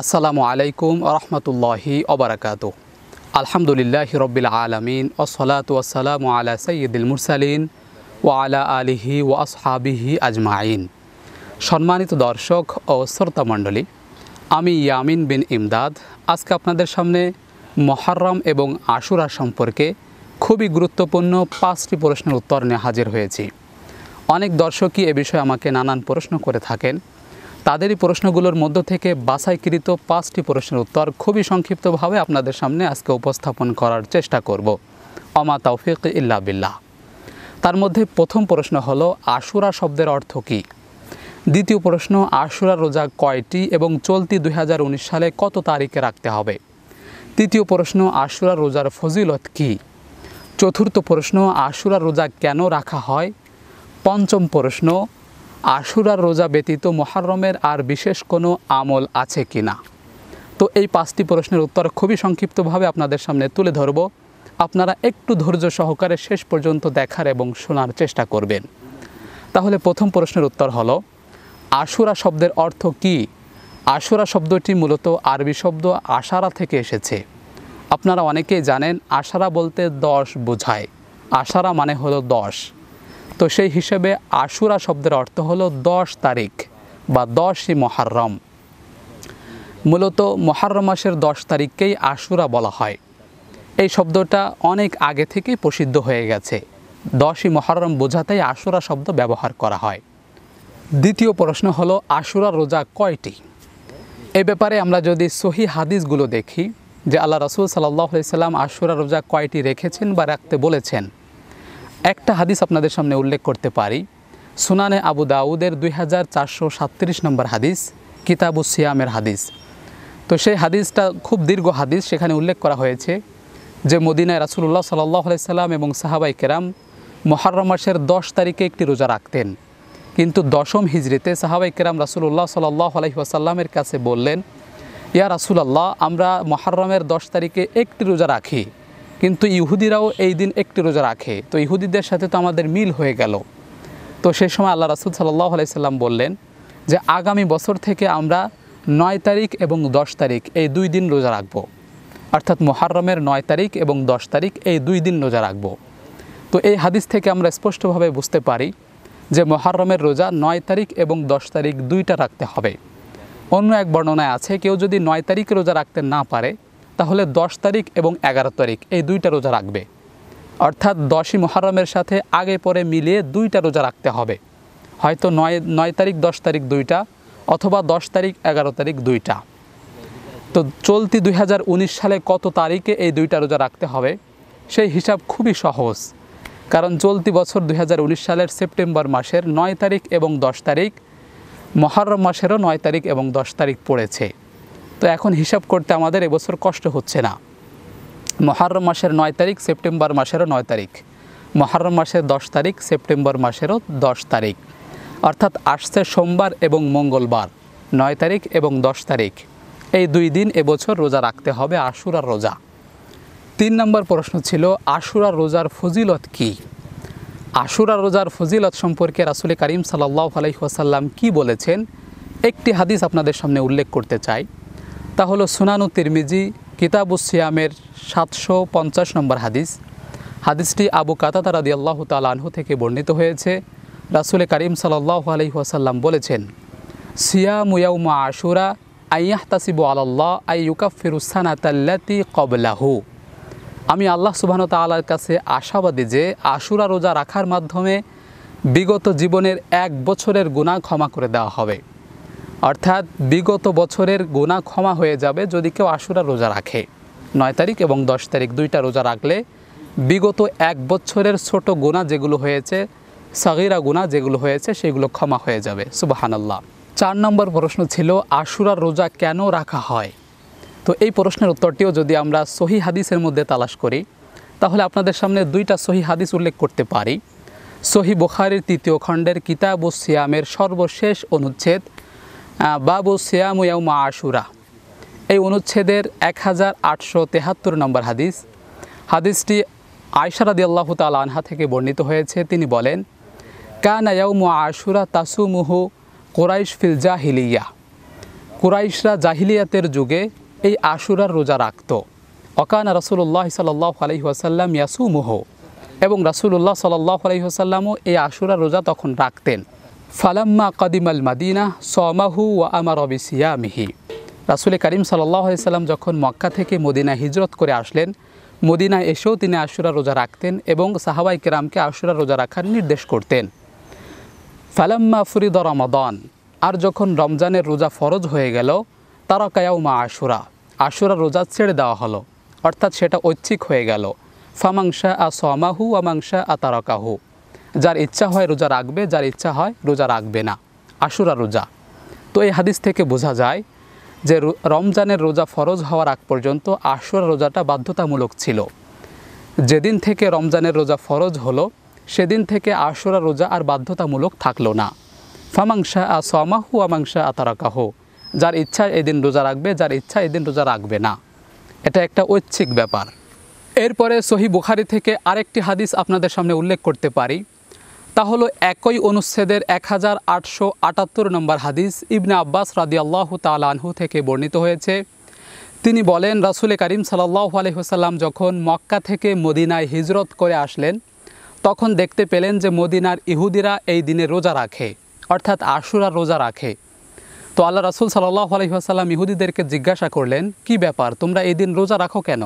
আসসালামু আলাইকুম রহমতুল্লাহি অবরাকাত আলহামদুলিল্লাহ হিরবিল আলমিন ওসলাত ওসালাম আলা সঈদুল মুরসালিন ও আলা আলিহি ও আসহাবিহি আজমাইন সম্মানিত দর্শক ও মণ্ডলী আমি ইয়ামিন বিন ইমদাদ আজকে আপনাদের সামনে মহারম এবং আশুরা সম্পর্কে খুবই গুরুত্বপূর্ণ পাঁচটি প্রশ্নের উত্তর নিয়ে হাজির হয়েছি অনেক দর্শকই এ বিষয়ে আমাকে নানান প্রশ্ন করে থাকেন তাদেরই প্রশ্নগুলোর মধ্য থেকে বাছাইকৃত পাঁচটি প্রশ্নের উত্তর খুবই সংক্ষিপ্তভাবে আপনাদের সামনে আজকে উপস্থাপন করার চেষ্টা করব অমা তৌফিক ইল্লা বিল্লাহ তার মধ্যে প্রথম প্রশ্ন হলো আশুরা শব্দের অর্থ কী দ্বিতীয় প্রশ্ন আশুরা রোজা কয়টি এবং চলতি দুই সালে কত তারিখে রাখতে হবে তৃতীয় প্রশ্ন আশুরা রোজার ফজিলত কি চতুর্থ প্রশ্ন আশুরা রোজা কেন রাখা হয় পঞ্চম প্রশ্ন আশুরার রোজা ব্যতীত মহারমের আর বিশেষ কোনো আমল আছে কি না তো এই পাঁচটি প্রশ্নের উত্তর খুবই সংক্ষিপ্তভাবে আপনাদের সামনে তুলে ধরব আপনারা একটু ধৈর্য সহকারে শেষ পর্যন্ত দেখার এবং শোনার চেষ্টা করবেন তাহলে প্রথম প্রশ্নের উত্তর হল আশুরা শব্দের অর্থ কি আশুরা শব্দটি মূলত আরবি শব্দ আশারা থেকে এসেছে আপনারা অনেকেই জানেন আশারা বলতে দশ বোঝায় আশারা মানে হলো দশ তো সেই হিসেবে আশুরা শব্দের অর্থ হলো দশ তারিখ বা দশই মহারম মূলত মহারম মাসের দশ তারিখকেই আশুরা বলা হয় এই শব্দটা অনেক আগে থেকেই প্রসিদ্ধ হয়ে গেছে দশই মহারম বোঝাতেই আশুরা শব্দ ব্যবহার করা হয় দ্বিতীয় প্রশ্ন হলো আশুরা রোজা কয়টি এ ব্যাপারে আমরা যদি সহি হাদিসগুলো দেখি যে আল্লাহ রসুল সাল্লাহ সাল্লাম আশুরা রোজা কয়টি রেখেছেন বা রাখতে বলেছেন একটা হাদিস আপনাদের সামনে উল্লেখ করতে পারি সুনানে আবু দাউদের দুই হাজার চারশো সাতত্রিশ নম্বর হাদিস কিতাবু সিয়ামের হাদিস তো সেই হাদিসটা খুব দীর্ঘ হাদিস সেখানে উল্লেখ করা হয়েছে যে মদিনায় রাসুল্লাহ সাল্লাহ সাল্লাম এবং সাহাবাই কেরাম মহারম মাসের দশ তারিখে একটি রোজা রাখতেন কিন্তু দশম হিজড়িতে সাহাবাই কেরাম রাসুল্লাহ সাল্লাহ আলহিহাসাল্লামের কাছে বললেন ইয়া রাসুলাল্লাহ আমরা মহারমের দশ তারিখে একটি রোজা রাখি কিন্তু ইহুদিরাও এই দিন একটি রোজা রাখে তো ইহুদিদের সাথে তো আমাদের মিল হয়ে গেল তো সেই সময় আল্লাহ রাসুল সাল্লাহ আলাইসাল্লাম বললেন যে আগামী বছর থেকে আমরা নয় তারিখ এবং দশ তারিখ এই দুই দিন রোজা রাখবো অর্থাৎ মোহারমের নয় তারিখ এবং দশ তারিখ এই দুই দিন রোজা রাখবো তো এই হাদিস থেকে আমরা স্পষ্টভাবে বুঝতে পারি যে মোহারমের রোজা নয় তারিখ এবং দশ তারিখ দুইটা রাখতে হবে অন্য এক বর্ণনায় আছে কেউ যদি নয় তারিখ রোজা রাখতে না পারে তাহলে দশ তারিখ এবং এগারো তারিখ এই দুইটা রোজা রাখবে অর্থাৎ দশই মহরমের সাথে আগে পরে মিলিয়ে দুইটা রোজা রাখতে হবে হয়তো নয় নয় তারিখ দশ তারিখ দুইটা অথবা দশ তারিখ এগারো তারিখ দুইটা তো চলতি দুই সালে কত তারিখে এই দুইটা রোজা রাখতে হবে সেই হিসাব খুবই সহজ কারণ চলতি বছর দুই সালের সেপ্টেম্বর মাসের নয় তারিখ এবং দশ তারিখ মহরম মাসেরও নয় তারিখ এবং দশ তারিখ পড়েছে তো এখন হিসাব করতে আমাদের এবছর কষ্ট হচ্ছে না মহারম মাসের নয় তারিখ সেপ্টেম্বর মাসেরও নয় তারিখ মহারম মাসের দশ তারিখ সেপ্টেম্বর মাসেরও দশ তারিখ অর্থাৎ আসছে সোমবার এবং মঙ্গলবার নয় তারিখ এবং দশ তারিখ এই দুই দিন এবছর রোজা রাখতে হবে আশুরার রোজা তিন নম্বর প্রশ্ন ছিল আশুরা রোজার ফজিলত কি আশুরা রোজার ফজিলত সম্পর্কে রাসুল করিম সাল্লাহ আলহিহাসাল্লাম কি বলেছেন একটি হাদিস আপনাদের সামনে উল্লেখ করতে চাই তা হলো সুনানু তিরমিজি সিয়ামের সাতশো পঞ্চাশ নম্বর হাদিস হাদিসটি আবু কাতাতা রাদি আল্লাহ তালাহু থেকে বর্ণিত হয়েছে রাসুল করিম সাল্লাহ ওয়াসাল্লাম বলেছেন সিয়ামুয়াউমা আশুরা আইয়াহ তাসিবু আল্লাহ আই তাল্লাতি কবলাহু আমি আল্লাহ সুবাহন তাল্লার কাছে আশাবাদী যে আশুরা রোজা রাখার মাধ্যমে বিগত জীবনের এক বছরের গুণা ক্ষমা করে দেওয়া হবে অর্থাৎ বিগত বছরের গোনা ক্ষমা হয়ে যাবে যদি কেউ আশুরা রোজা রাখে নয় তারিখ এবং দশ তারিখ দুইটা রোজা রাখলে বিগত এক বছরের ছোট গোনা যেগুলো হয়েছে সাগিরা গুণা যেগুলো হয়েছে সেগুলো ক্ষমা হয়ে যাবে সুবাহানাল্লাহ চার নম্বর প্রশ্ন ছিল আশুরার রোজা কেন রাখা হয় তো এই প্রশ্নের উত্তরটিও যদি আমরা সহি হাদিসের মধ্যে তালাশ করি তাহলে আপনাদের সামনে দুইটা সহি হাদিস উল্লেখ করতে পারি সহি বোখারের তৃতীয় খণ্ডের কিতাব ও সিয়ামের সর্বশেষ অনুচ্ছেদ বাবু সিয়ামু ইয়াউমা আশুরা এই অনুচ্ছেদের এক হাজার আটশো তেহাত্তর নম্বর হাদিস হাদিসটি আয়সারাদি আল্লাহ তাল আনহা থেকে বর্ণিত হয়েছে তিনি বলেন কানা ইয়াউমু আশুরা মুহু কোরাইশ ফিল জাহিলিয়া কুরাইশরা জাহিলিয়াতের যুগে এই আশুরার রোজা রাখত অকানা রসুল্লাহ সাল্লাহ আলহিহাসাল্লাম মুহ এবং রাসুল্লাহ সাল্লাহ আলহিহাসাল্লামও এই আশুরা রোজা তখন রাখতেন ফালাম্মা কদিমাল মাদিনা সামাহু ওয়া আমার মিহি রাসুল করিম সাল্লাহ সাল্লাম যখন মক্কা থেকে মদিনা হিজরত করে আসলেন মদিনা এসেও তিনি আশুরা রোজা রাখতেন এবং সাহাবাই কেরামকে আশুরা রোজা রাখার নির্দেশ করতেন ফালাম্মা ফরিদ রমাদন আর যখন রমজানের রোজা ফরজ হয়ে গেল তারকায়াও মা আশুরা আশুরা রোজা ছেড়ে দেওয়া হলো অর্থাৎ সেটা ঐচ্ছিক হয়ে গেল ফামাংসা আ সামাহু আমাংসা আ তারকাহু যার ইচ্ছা হয় রোজা রাখবে যার ইচ্ছা হয় রোজা রাখবে না আশুরা রোজা তো এই হাদিস থেকে বোঝা যায় যে রমজানের রোজা ফরজ হওয়ার আগ পর্যন্ত আশুরা রোজাটা বাধ্যতামূলক ছিল যেদিন থেকে রমজানের রোজা ফরজ হলো সেদিন থেকে আশুরা রোজা আর বাধ্যতামূলক থাকলো না ফামাংসা আ সমাহু আমাংসা আতারাকাহ যার ইচ্ছা এদিন রোজা রাখবে যার ইচ্ছা এদিন রোজা রাখবে না এটা একটা ঐচ্ছিক ব্যাপার এরপরে সহি বুখারি থেকে আরেকটি হাদিস আপনাদের সামনে উল্লেখ করতে পারি তা হলো একই অনুচ্ছেদের এক হাজার আটশো আটাত্তর নম্বর হাদিস ইবনে আব্বাস রাদি আল্লাহ তালাহু থেকে বর্ণিত হয়েছে তিনি বলেন রাসুলে করিম সাল্লাহ আলহিহসাল্লাম যখন মক্কা থেকে মদিনায় হিজরত করে আসলেন তখন দেখতে পেলেন যে মদিনার ইহুদিরা এই দিনে রোজা রাখে অর্থাৎ আশুরা রোজা রাখে তো আল্লাহ রাসুল সাল্লাহ আলহিহাসাল্লাম ইহুদিদেরকে জিজ্ঞাসা করলেন কি ব্যাপার তোমরা এই দিন রোজা রাখো কেন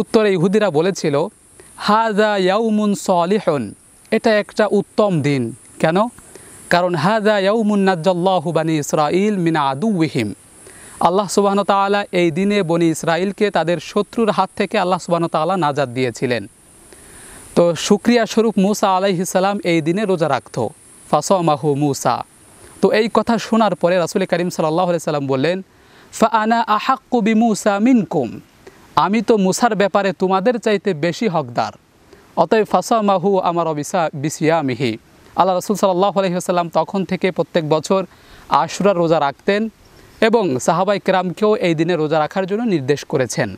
উত্তরে ইহুদিরা বলেছিল দা ইয়াউমুন সলিহন এটা একটা উত্তম দিন কেন কারণ হাজা ইয়াউমুন্নাজ্জাল্লাহু বানী ইসরাইল মিনা আদুহিম আল্লাহ সুবাহন তালা এই দিনে বনি ইসরায়েলকে তাদের শত্রুর হাত থেকে আল্লাহ সুবাহন তালা নাজাদ দিয়েছিলেন তো সুক্রিয়া স্বরূপ মুসা আলাইহিসাল্লাম এই দিনে রোজা রাখত ফাসমাহু মুসা তো এই কথা শোনার পরে রাসুল করিম সাল্লাহ সাল্লাম বললেন ফানা আহাক্কু বি মূসা মিনকুম আমি তো মুসার ব্যাপারে তোমাদের চাইতে বেশি হকদার অতএব ফাসা মাহু আমার অবিসা বিসিয়া মিহি আল্লাহ রসুল সাল্লাহ আলহিহাসাল্লাম তখন থেকে প্রত্যেক বছর আশুরা রোজা রাখতেন এবং সাহাবাই ক্রামকেও এই দিনে রোজা রাখার জন্য নির্দেশ করেছেন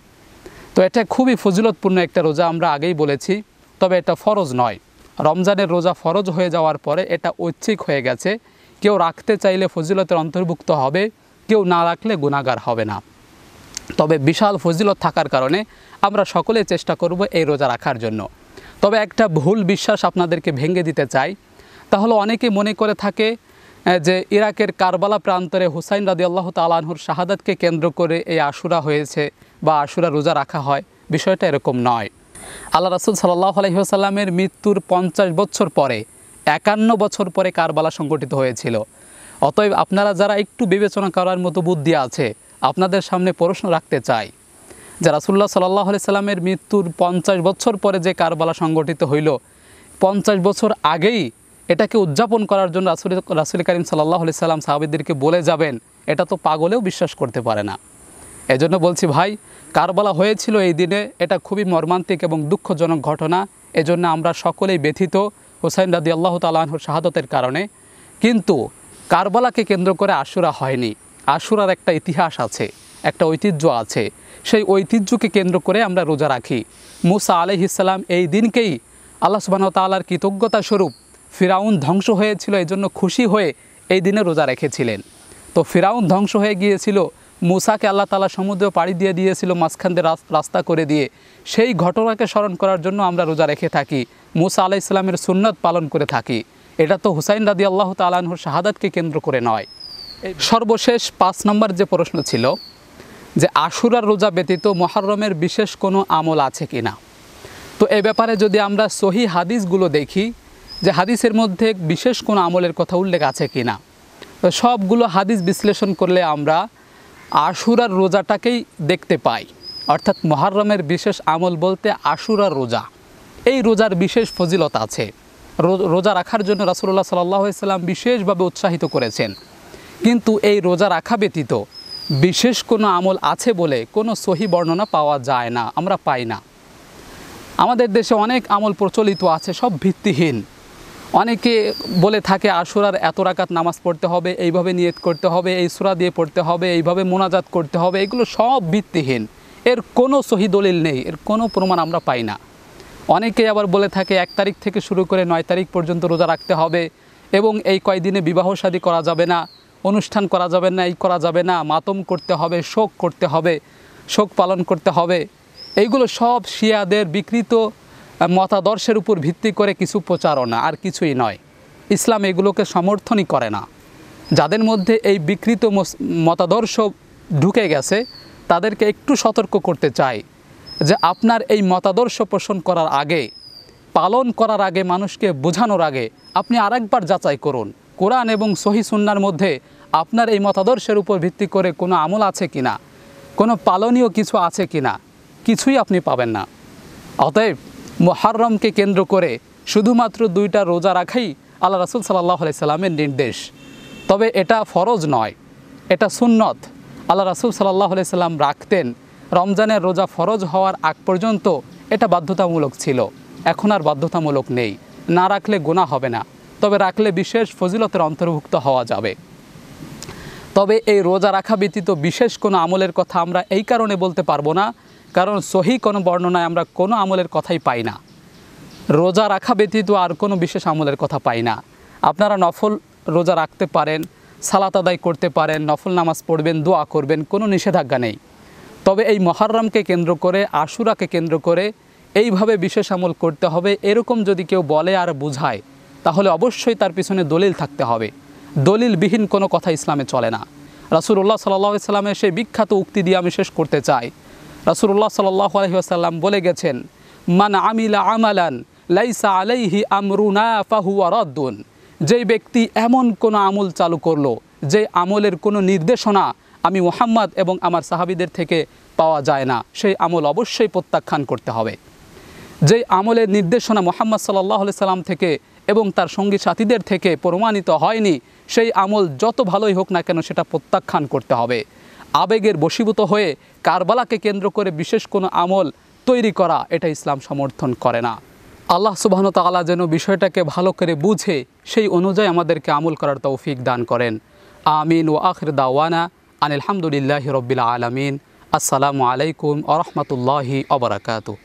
তো এটা খুবই ফজিলতপূর্ণ একটা রোজা আমরা আগেই বলেছি তবে এটা ফরজ নয় রমজানের রোজা ফরজ হয়ে যাওয়ার পরে এটা ঐচ্ছিক হয়ে গেছে কেউ রাখতে চাইলে ফজিলতের অন্তর্ভুক্ত হবে কেউ না রাখলে গুণাগার হবে না তবে বিশাল ফজিলত থাকার কারণে আমরা সকলে চেষ্টা করব এই রোজা রাখার জন্য তবে একটা ভুল বিশ্বাস আপনাদেরকে ভেঙে দিতে চাই তাহলে অনেকে মনে করে থাকে যে ইরাকের কারবালা প্রান্তরে হুসাইন রাদি আল্লাহ তালাহুর শাহাদাতকে কেন্দ্র করে এই আশুরা হয়েছে বা আশুরা রোজা রাখা হয় বিষয়টা এরকম নয় আল্লাহ রাসুল সাল্লাহ আলহিহাসাল্লামের মৃত্যুর পঞ্চাশ বছর পরে একান্ন বছর পরে কারবালা সংগঠিত হয়েছিল অতএব আপনারা যারা একটু বিবেচনা করার মতো বুদ্ধি আছে আপনাদের সামনে প্রশ্ন রাখতে চায় যে রাসুল্লাহ সাল্লাহ সাল্লামের মৃত্যুর পঞ্চাশ বছর পরে যে কারবালা সংগঠিত হইল পঞ্চাশ বছর আগেই এটাকে উদযাপন করার জন্য রাসুল রাসুল করিম সাল্লাহ সাল্লাম সাহাবিদেরকে বলে যাবেন এটা তো পাগলেও বিশ্বাস করতে পারে না এজন্য বলছি ভাই কারবালা হয়েছিল এই দিনে এটা খুবই মর্মান্তিক এবং দুঃখজনক ঘটনা এজন্য আমরা সকলেই ব্যথিত হোসাইন রাদি আল্লাহ তালাহর শাহাদতের কারণে কিন্তু কারবালাকে কেন্দ্র করে আশুরা হয়নি আশুরার একটা ইতিহাস আছে একটা ঐতিহ্য আছে সেই ঐতিহ্যকে কেন্দ্র করে আমরা রোজা রাখি মুসা আলহ ইসলাম এই দিনকেই আল্লাহ সুবাহ তাল্লার কৃতজ্ঞতা স্বরূপ ফিরাউন ধ্বংস হয়েছিল এই জন্য খুশি হয়ে এই দিনে রোজা রেখেছিলেন তো ফিরাউন ধ্বংস হয়ে গিয়েছিল মুসাকে আল্লাহ তালা সমুদ্র পাড়ি দিয়ে দিয়েছিল মাঝখান দিয়ে রাস্তা করে দিয়ে সেই ঘটনাকে স্মরণ করার জন্য আমরা রোজা রেখে থাকি মুসা আলাহ ইসলামের সুন্নত পালন করে থাকি এটা তো হুসাইন রাদি আল্লাহ তালাহুর শাহাদাতকে কেন্দ্র করে নয় সর্বশেষ পাঁচ নম্বর যে প্রশ্ন ছিল যে আশুরার রোজা ব্যতীত মহরমের বিশেষ কোনো আমল আছে কি না তো এ ব্যাপারে যদি আমরা সহি হাদিসগুলো দেখি যে হাদিসের মধ্যে বিশেষ কোনো আমলের কথা উল্লেখ আছে কি না তো সবগুলো হাদিস বিশ্লেষণ করলে আমরা আশুরার রোজাটাকেই দেখতে পাই অর্থাৎ মহরমের বিশেষ আমল বলতে আশুরার রোজা এই রোজার বিশেষ ফজিলত আছে রোজা রাখার জন্য রাসুল্লাহ সাল্লাহ ইসলাম বিশেষভাবে উৎসাহিত করেছেন কিন্তু এই রোজা রাখা ব্যতীত বিশেষ কোনো আমল আছে বলে কোনো সহি বর্ণনা পাওয়া যায় না আমরা পাই না আমাদের দেশে অনেক আমল প্রচলিত আছে সব ভিত্তিহীন অনেকে বলে থাকে আসুরার এত রাকাত নামাজ পড়তে হবে এইভাবে নিয়ত করতে হবে এই সুরা দিয়ে পড়তে হবে এইভাবে মোনাজাত করতে হবে এগুলো সব ভিত্তিহীন এর কোনো সহি দলিল নেই এর কোনো প্রমাণ আমরা পাই না অনেকে আবার বলে থাকে এক তারিখ থেকে শুরু করে নয় তারিখ পর্যন্ত রোজা রাখতে হবে এবং এই কয়দিনে বিবাহ শাদী করা যাবে না অনুষ্ঠান করা যাবে না এই করা যাবে না মাতম করতে হবে শোক করতে হবে শোক পালন করতে হবে এইগুলো সব শিয়াদের বিকৃত মতাদর্শের উপর ভিত্তি করে কিছু প্রচারণা আর কিছুই নয় ইসলাম এগুলোকে সমর্থনই করে না যাদের মধ্যে এই বিকৃত মতাদর্শ ঢুকে গেছে তাদেরকে একটু সতর্ক করতে চাই যে আপনার এই মতাদর্শ পোষণ করার আগে পালন করার আগে মানুষকে বোঝানোর আগে আপনি আরেকবার যাচাই করুন কোরআন এবং সহি সুন্নার মধ্যে আপনার এই মতাদর্শের উপর ভিত্তি করে কোনো আমল আছে কি না কোনো পালনীয় কিছু আছে কি না কিছুই আপনি পাবেন না অতএব মোহারমকে কেন্দ্র করে শুধুমাত্র দুইটা রোজা রাখাই আল্লাহ রাসুল সাল্লাহ সাল্লামের নির্দেশ তবে এটা ফরজ নয় এটা সুন্নত আল্লাহ রাসুল সাল্লাহ সাল্লাম রাখতেন রমজানের রোজা ফরজ হওয়ার আগ পর্যন্ত এটা বাধ্যতামূলক ছিল এখন আর বাধ্যতামূলক নেই না রাখলে গোনা হবে না তবে রাখলে বিশেষ ফজিলতের অন্তর্ভুক্ত হওয়া যাবে তবে এই রোজা রাখা ব্যতীত বিশেষ কোনো আমলের কথা আমরা এই কারণে বলতে পারবো না কারণ সহি কোনো বর্ণনায় আমরা কোনো আমলের কথাই পাই না রোজা রাখা ব্যতীত আর কোনো বিশেষ আমলের কথা পাই না আপনারা নফল রোজা রাখতে পারেন সালাত আদায় করতে পারেন নফল নামাজ পড়বেন দোয়া করবেন কোনো নিষেধাজ্ঞা নেই তবে এই মহারমকে কেন্দ্র করে আশুরাকে কেন্দ্র করে এইভাবে বিশেষ আমল করতে হবে এরকম যদি কেউ বলে আর বুঝায় তাহলে অবশ্যই তার পিছনে দলিল থাকতে হবে দলিলবিহীন কোনো কথা ইসলামে চলে না রাসুল্লাহ সাল্লাহ সাল্লামের সেই বিখ্যাত উক্তি দিয়ে আমি শেষ করতে চাই রাসুল্লাহ সাল্লাহ আলহিহাসাল্লাম বলে গেছেন মান আমিলা আমালান লাইসা আলাইহি আমরুনা ফাহুয়া রদ্দুন যেই ব্যক্তি এমন কোনো আমল চালু করলো যে আমলের কোনো নির্দেশনা আমি মোহাম্মদ এবং আমার সাহাবিদের থেকে পাওয়া যায় না সেই আমল অবশ্যই প্রত্যাখ্যান করতে হবে যেই আমলের নির্দেশনা মোহাম্মদ সাল্লাহ সাল্লাম থেকে এবং তার সঙ্গী সাথীদের থেকে প্রমাণিত হয়নি সেই আমল যত ভালোই হোক না কেন সেটা প্রত্যাখ্যান করতে হবে আবেগের বশীভূত হয়ে কারবালাকে কেন্দ্র করে বিশেষ কোনো আমল তৈরি করা এটা ইসলাম সমর্থন করে না আল্লাহ সুবাহন তালা যেন বিষয়টাকে ভালো করে বুঝে সেই অনুযায়ী আমাদেরকে আমল করার তৌফিক দান করেন আমিন ও আখির দাওয়ানা আনিলহামদুলিল্লাহ রবিল্লা আলমিন আসসালামু আলাইকুম আরহামতুল্লাহি অবরাকাতু